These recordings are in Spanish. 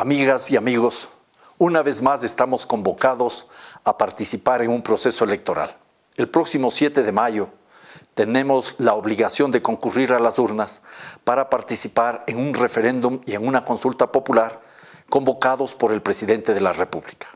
Amigas y amigos, una vez más estamos convocados a participar en un proceso electoral. El próximo 7 de mayo tenemos la obligación de concurrir a las urnas para participar en un referéndum y en una consulta popular convocados por el presidente de la República.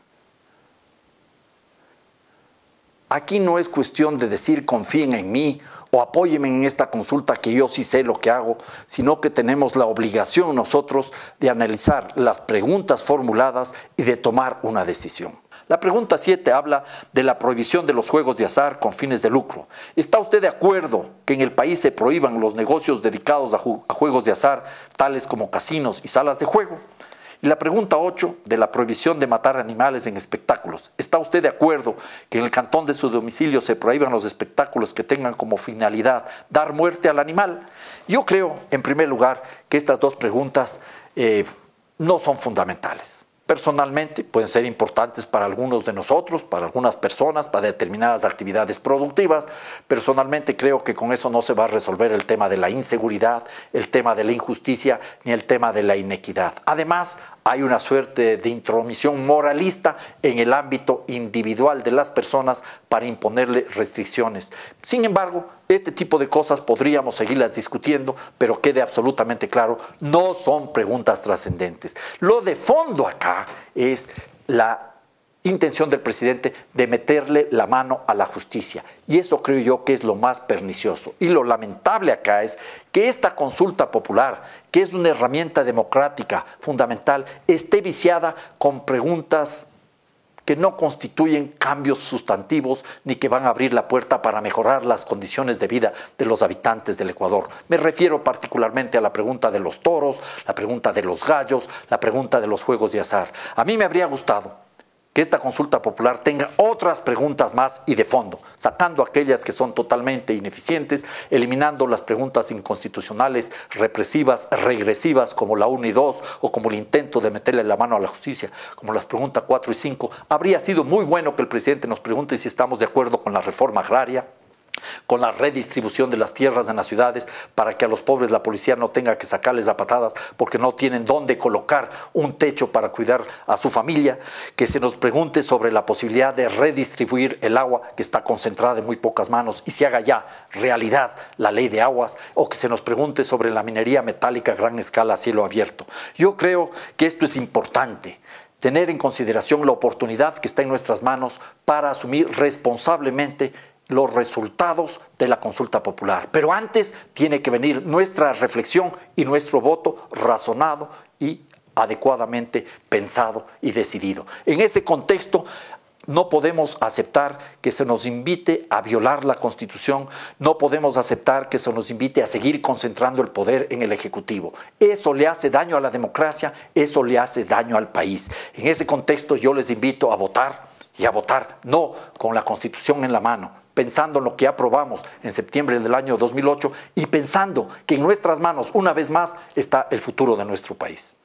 Aquí no es cuestión de decir confíen en mí o apóyeme en esta consulta que yo sí sé lo que hago, sino que tenemos la obligación nosotros de analizar las preguntas formuladas y de tomar una decisión. La pregunta 7 habla de la prohibición de los juegos de azar con fines de lucro. ¿Está usted de acuerdo que en el país se prohíban los negocios dedicados a, a juegos de azar, tales como casinos y salas de juego? Y la pregunta 8 de la prohibición de matar animales en espectáculos. ¿Está usted de acuerdo que en el cantón de su domicilio se prohíban los espectáculos que tengan como finalidad dar muerte al animal? Yo creo, en primer lugar, que estas dos preguntas eh, no son fundamentales personalmente, pueden ser importantes para algunos de nosotros, para algunas personas, para determinadas actividades productivas. Personalmente creo que con eso no se va a resolver el tema de la inseguridad, el tema de la injusticia, ni el tema de la inequidad. Además, hay una suerte de intromisión moralista en el ámbito individual de las personas para imponerle restricciones. Sin embargo, este tipo de cosas podríamos seguirlas discutiendo, pero quede absolutamente claro, no son preguntas trascendentes. Lo de fondo acá es la intención del presidente de meterle la mano a la justicia. Y eso creo yo que es lo más pernicioso. Y lo lamentable acá es que esta consulta popular, que es una herramienta democrática fundamental, esté viciada con preguntas que no constituyen cambios sustantivos ni que van a abrir la puerta para mejorar las condiciones de vida de los habitantes del Ecuador. Me refiero particularmente a la pregunta de los toros, la pregunta de los gallos, la pregunta de los juegos de azar. A mí me habría gustado que esta consulta popular tenga otras preguntas más y de fondo, sacando aquellas que son totalmente ineficientes, eliminando las preguntas inconstitucionales, represivas, regresivas, como la 1 y 2, o como el intento de meterle la mano a la justicia, como las preguntas 4 y 5. Habría sido muy bueno que el presidente nos pregunte si estamos de acuerdo con la reforma agraria, con la redistribución de las tierras en las ciudades para que a los pobres la policía no tenga que sacarles a patadas porque no tienen dónde colocar un techo para cuidar a su familia, que se nos pregunte sobre la posibilidad de redistribuir el agua que está concentrada en muy pocas manos y se haga ya realidad la ley de aguas o que se nos pregunte sobre la minería metálica a gran escala a cielo abierto. Yo creo que esto es importante tener en consideración la oportunidad que está en nuestras manos para asumir responsablemente los resultados de la consulta popular. Pero antes tiene que venir nuestra reflexión y nuestro voto razonado y adecuadamente pensado y decidido. En ese contexto, no podemos aceptar que se nos invite a violar la Constitución, no podemos aceptar que se nos invite a seguir concentrando el poder en el Ejecutivo. Eso le hace daño a la democracia, eso le hace daño al país. En ese contexto yo les invito a votar y a votar, no con la constitución en la mano, pensando en lo que aprobamos en septiembre del año 2008 y pensando que en nuestras manos, una vez más, está el futuro de nuestro país.